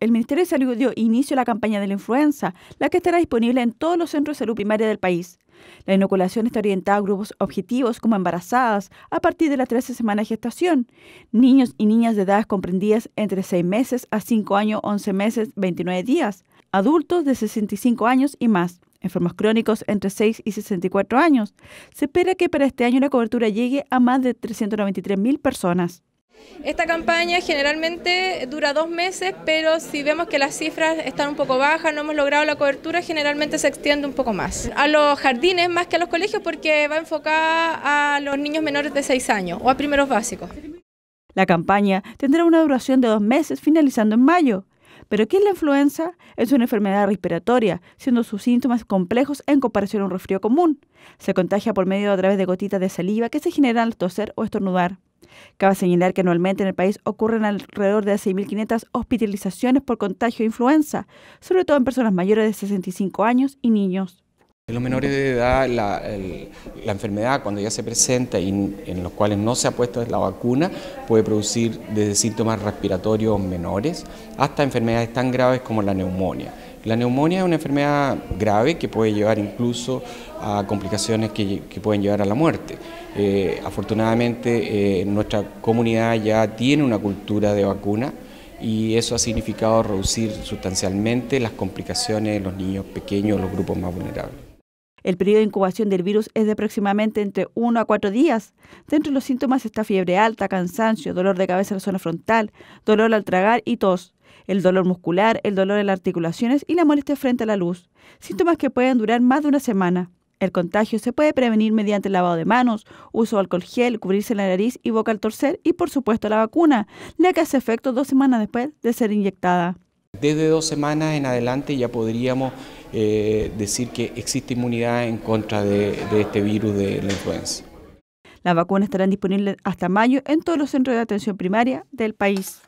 el Ministerio de Salud dio inicio a la campaña de la influenza, la que estará disponible en todos los centros de salud primaria del país. La inoculación está orientada a grupos objetivos como embarazadas a partir de las 13 semanas de gestación, niños y niñas de edades comprendidas entre 6 meses a 5 años, 11 meses, 29 días, adultos de 65 años y más, enfermos crónicos entre 6 y 64 años. Se espera que para este año la cobertura llegue a más de 393.000 personas. Esta campaña generalmente dura dos meses, pero si vemos que las cifras están un poco bajas, no hemos logrado la cobertura, generalmente se extiende un poco más. A los jardines más que a los colegios porque va enfocada a los niños menores de 6 años o a primeros básicos. La campaña tendrá una duración de dos meses, finalizando en mayo. Pero ¿qué es la influenza? Es una enfermedad respiratoria, siendo sus síntomas complejos en comparación a un resfrío común. Se contagia por medio a través de gotitas de saliva que se generan al toser o estornudar. Cabe señalar que anualmente en el país ocurren alrededor de 6.500 hospitalizaciones por contagio de influenza, sobre todo en personas mayores de 65 años y niños. En los menores de edad, la, enfermedad cuando ya se presenta y en los cuales no se ha puesto la vacuna puede producir desde síntomas respiratorios menores hasta enfermedades tan graves como la neumonía. La neumonía es una enfermedad grave que puede llevar incluso a complicaciones que, pueden llevar a la muerte. Eh, afortunadamente eh, nuestra comunidad ya tiene una cultura de vacuna y eso ha significado reducir sustancialmente las complicaciones en los niños pequeños, los grupos más vulnerables. El periodo de incubación del virus es de aproximadamente entre 1 a 4 días. Dentro de los síntomas está fiebre alta, cansancio, dolor de cabeza en la zona frontal, dolor al tragar y tos el dolor muscular, el dolor en las articulaciones y la molestia frente a la luz, síntomas que pueden durar más de una semana. El contagio se puede prevenir mediante el lavado de manos, uso de alcohol gel, cubrirse la nariz y boca al torcer y por supuesto la vacuna, la que hace efecto dos semanas después de ser inyectada. Desde dos semanas en adelante ya podríamos eh, decir que existe inmunidad en contra de, de este virus de la influenza. Las vacunas estarán disponibles hasta mayo en todos los centros de atención primaria del país.